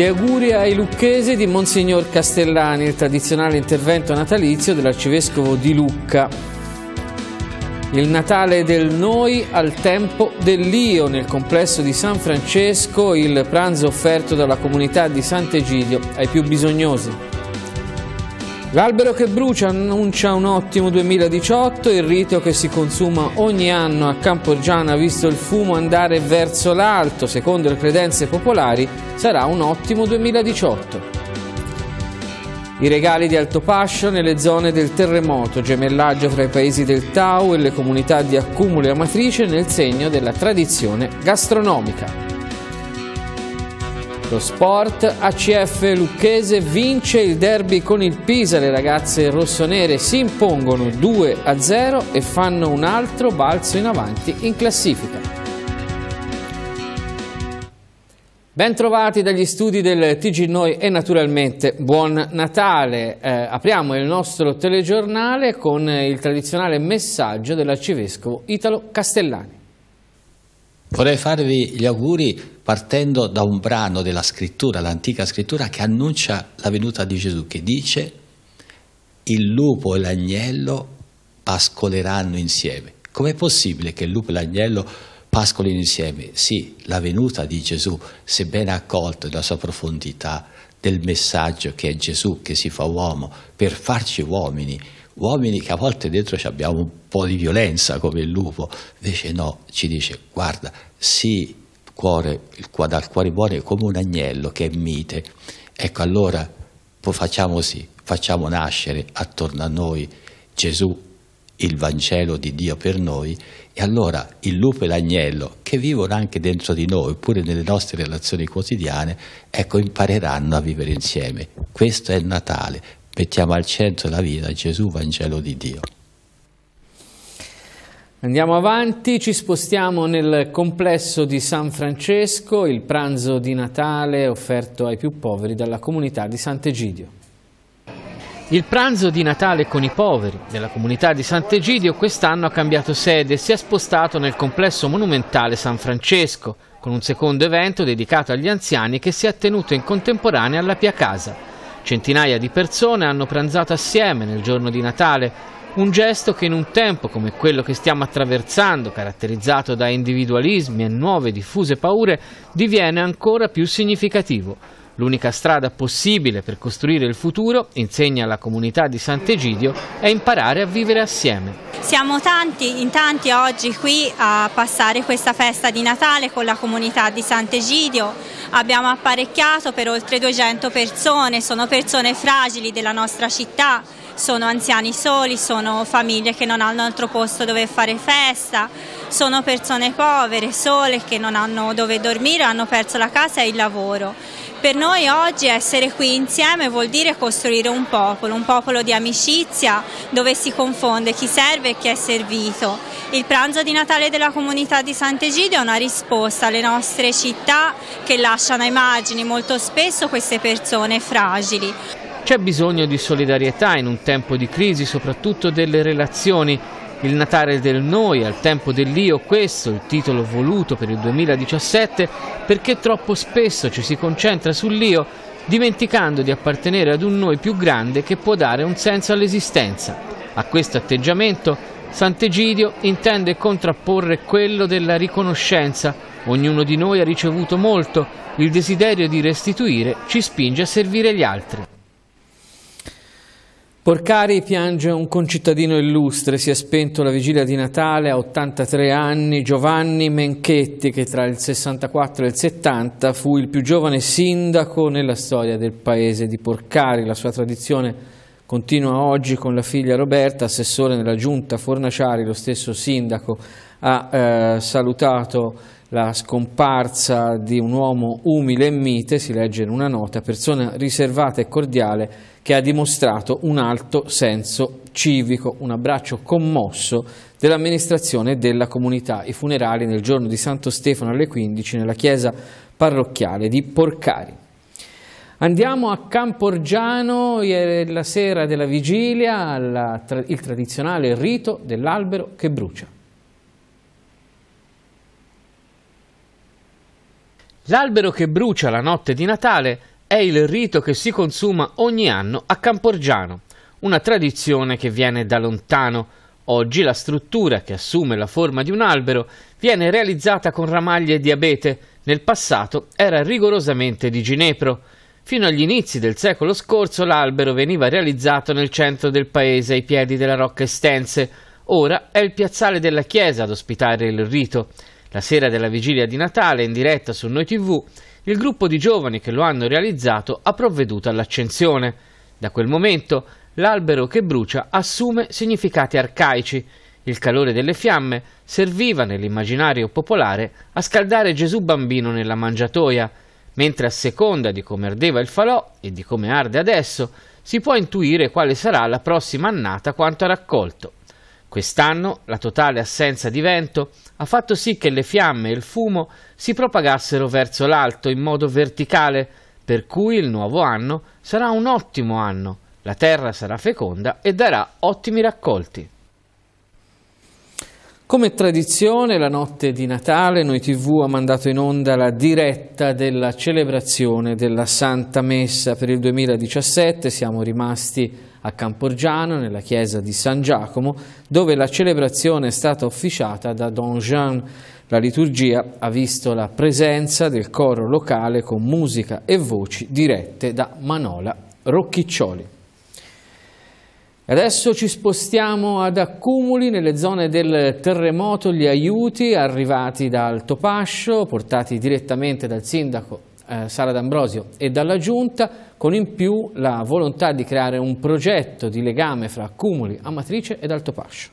Gli auguri ai lucchesi di Monsignor Castellani, il tradizionale intervento natalizio dell'arcivescovo di Lucca. Il Natale del noi al tempo dell'io nel complesso di San Francesco, il pranzo offerto dalla comunità di Sant'Egidio ai più bisognosi. L'albero che brucia annuncia un ottimo 2018, il rito che si consuma ogni anno a Campogiana, visto il fumo andare verso l'alto, secondo le credenze popolari, sarà un ottimo 2018. I regali di Altopascia nelle zone del terremoto, gemellaggio fra i paesi del Tau e le comunità di accumulo e amatrice nel segno della tradizione gastronomica. Lo sport ACF Lucchese vince il derby con il Pisa, le ragazze rossonere si impongono 2 a 0 e fanno un altro balzo in avanti in classifica. Bentrovati dagli studi del TG Noi e naturalmente buon Natale. Eh, apriamo il nostro telegiornale con il tradizionale messaggio dell'arcivescovo Italo Castellani. Vorrei farvi gli auguri partendo da un brano della scrittura, l'antica scrittura, che annuncia la venuta di Gesù, che dice il lupo e l'agnello pascoleranno insieme. Com'è possibile che il lupo e l'agnello pascolino insieme? Sì, la venuta di Gesù, sebbene accolta nella sua profondità del messaggio che è Gesù che si fa uomo per farci uomini, uomini che a volte dentro abbiamo un po' di violenza come il lupo, invece no, ci dice guarda, sì, cuore, il, dal cuore buono è come un agnello che è mite, ecco allora facciamo sì, facciamo nascere attorno a noi Gesù, il Vangelo di Dio per noi, e allora il lupo e l'agnello, che vivono anche dentro di noi, oppure nelle nostre relazioni quotidiane, ecco, impareranno a vivere insieme. Questo è il Natale, mettiamo al centro la vita Gesù, Vangelo di Dio. Andiamo avanti, ci spostiamo nel complesso di San Francesco, il pranzo di Natale offerto ai più poveri dalla comunità di Sant'Egidio. Il pranzo di Natale con i poveri della comunità di Sant'Egidio quest'anno ha cambiato sede e si è spostato nel complesso monumentale San Francesco, con un secondo evento dedicato agli anziani che si è tenuto in contemporanea alla Pia Casa. Centinaia di persone hanno pranzato assieme nel giorno di Natale, un gesto che in un tempo come quello che stiamo attraversando, caratterizzato da individualismi e nuove diffuse paure, diviene ancora più significativo. L'unica strada possibile per costruire il futuro, insegna la comunità di Sant'Egidio, è imparare a vivere assieme. Siamo tanti, in tanti oggi qui a passare questa festa di Natale con la comunità di Sant'Egidio. Abbiamo apparecchiato per oltre 200 persone, sono persone fragili della nostra città sono anziani soli, sono famiglie che non hanno altro posto dove fare festa, sono persone povere, sole, che non hanno dove dormire, hanno perso la casa e il lavoro. Per noi oggi essere qui insieme vuol dire costruire un popolo, un popolo di amicizia dove si confonde chi serve e chi è servito. Il pranzo di Natale della comunità di Sant'Egidio è una risposta alle nostre città che lasciano ai margini molto spesso queste persone fragili. C'è bisogno di solidarietà in un tempo di crisi, soprattutto delle relazioni. Il Natale del noi al tempo dell'io, questo il titolo voluto per il 2017, perché troppo spesso ci si concentra sull'io, dimenticando di appartenere ad un noi più grande che può dare un senso all'esistenza. A questo atteggiamento Sant'Egidio intende contrapporre quello della riconoscenza. Ognuno di noi ha ricevuto molto, il desiderio di restituire ci spinge a servire gli altri. Porcari piange un concittadino illustre, si è spento la vigilia di Natale a 83 anni, Giovanni Menchetti che tra il 64 e il 70 fu il più giovane sindaco nella storia del paese di Porcari, la sua tradizione continua oggi con la figlia Roberta, assessore nella giunta Fornaciari, lo stesso sindaco ha eh, salutato la scomparsa di un uomo umile e mite, si legge in una nota, persona riservata e cordiale che ha dimostrato un alto senso civico, un abbraccio commosso dell'amministrazione e della comunità. I funerali nel giorno di Santo Stefano alle 15 nella chiesa parrocchiale di Porcari. Andiamo a Camporgiano, ieri la sera della vigilia, alla, il tradizionale rito dell'albero che brucia. L'albero che brucia la notte di Natale è il rito che si consuma ogni anno a Camporgiano, una tradizione che viene da lontano. Oggi la struttura che assume la forma di un albero viene realizzata con ramaglie di abete, nel passato era rigorosamente di ginepro. Fino agli inizi del secolo scorso l'albero veniva realizzato nel centro del paese ai piedi della Rocca Estense, ora è il piazzale della chiesa ad ospitare il rito. La sera della vigilia di Natale, in diretta su Noi TV, il gruppo di giovani che lo hanno realizzato ha provveduto all'accensione. Da quel momento l'albero che brucia assume significati arcaici. Il calore delle fiamme serviva nell'immaginario popolare a scaldare Gesù bambino nella mangiatoia, mentre a seconda di come ardeva il falò e di come arde adesso, si può intuire quale sarà la prossima annata quanto ha raccolto. Quest'anno la totale assenza di vento ha fatto sì che le fiamme e il fumo si propagassero verso l'alto in modo verticale, per cui il nuovo anno sarà un ottimo anno, la terra sarà feconda e darà ottimi raccolti. Come tradizione, la notte di Natale, Noi TV ha mandato in onda la diretta della celebrazione della Santa Messa per il 2017. Siamo rimasti a Camporgiano, nella chiesa di San Giacomo, dove la celebrazione è stata officiata da Don Jean. La liturgia ha visto la presenza del coro locale con musica e voci dirette da Manola Rocchiccioli. Adesso ci spostiamo ad accumuli nelle zone del terremoto, gli aiuti arrivati da Altopascio, portati direttamente dal sindaco eh, Sara D'Ambrosio e dalla Giunta, con in più la volontà di creare un progetto di legame fra accumuli, Amatrice ed Altopascio.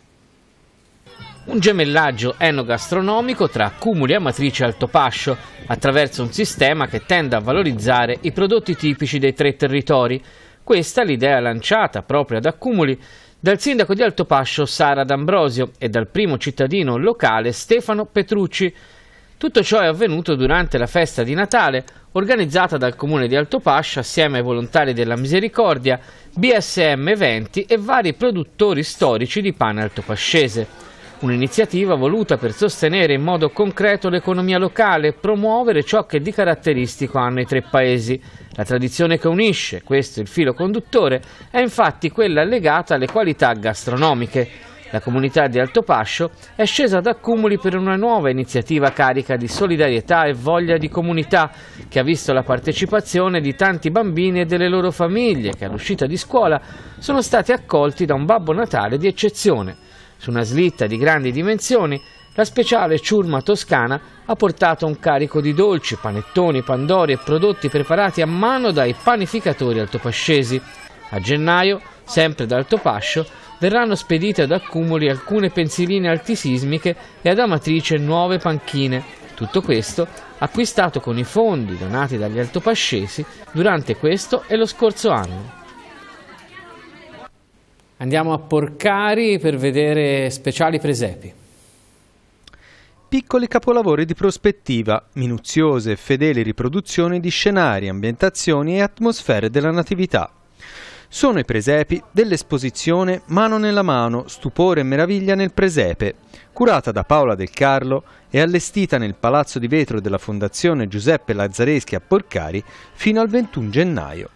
Un gemellaggio enogastronomico tra Cumuli, Amatrice e Altopascio, attraverso un sistema che tende a valorizzare i prodotti tipici dei tre territori, questa l'idea lanciata proprio ad Accumuli dal sindaco di Altopascio Sara D'Ambrosio e dal primo cittadino locale Stefano Petrucci. Tutto ciò è avvenuto durante la festa di Natale organizzata dal comune di Altopascio assieme ai volontari della Misericordia, BSM 20 e vari produttori storici di pane altopascese. Un'iniziativa voluta per sostenere in modo concreto l'economia locale e promuovere ciò che di caratteristico hanno i tre paesi. La tradizione che unisce, questo è il filo conduttore, è infatti quella legata alle qualità gastronomiche. La comunità di Altopascio è scesa ad accumuli per una nuova iniziativa carica di solidarietà e voglia di comunità, che ha visto la partecipazione di tanti bambini e delle loro famiglie che all'uscita di scuola sono stati accolti da un Babbo Natale di eccezione. Su una slitta di grandi dimensioni, la speciale ciurma toscana ha portato un carico di dolci, panettoni, pandori e prodotti preparati a mano dai panificatori altopascesi. A gennaio, sempre da Altopascio, verranno spedite ad accumuli alcune pensiline altisismiche e ad Amatrice nuove panchine. Tutto questo acquistato con i fondi donati dagli altopascesi durante questo e lo scorso anno. Andiamo a Porcari per vedere speciali presepi. Piccoli capolavori di prospettiva, minuziose e fedeli riproduzioni di scenari, ambientazioni e atmosfere della natività. Sono i presepi dell'esposizione Mano nella mano, stupore e meraviglia nel presepe, curata da Paola Del Carlo e allestita nel Palazzo di Vetro della Fondazione Giuseppe Lazzareschi a Porcari fino al 21 gennaio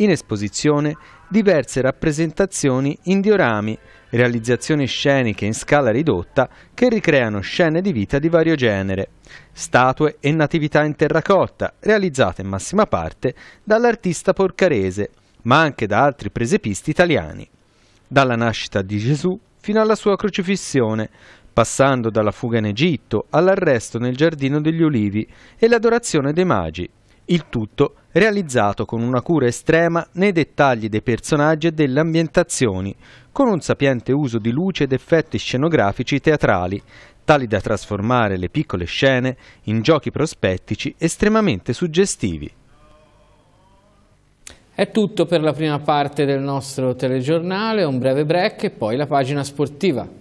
in esposizione diverse rappresentazioni in diorami, realizzazioni sceniche in scala ridotta che ricreano scene di vita di vario genere, statue e natività in terracotta realizzate in massima parte dall'artista porcarese, ma anche da altri presepisti italiani. Dalla nascita di Gesù fino alla sua crocifissione, passando dalla fuga in Egitto all'arresto nel giardino degli ulivi e l'adorazione dei magi, il tutto realizzato con una cura estrema nei dettagli dei personaggi e delle ambientazioni, con un sapiente uso di luce ed effetti scenografici teatrali, tali da trasformare le piccole scene in giochi prospettici estremamente suggestivi. È tutto per la prima parte del nostro telegiornale, un breve break e poi la pagina sportiva.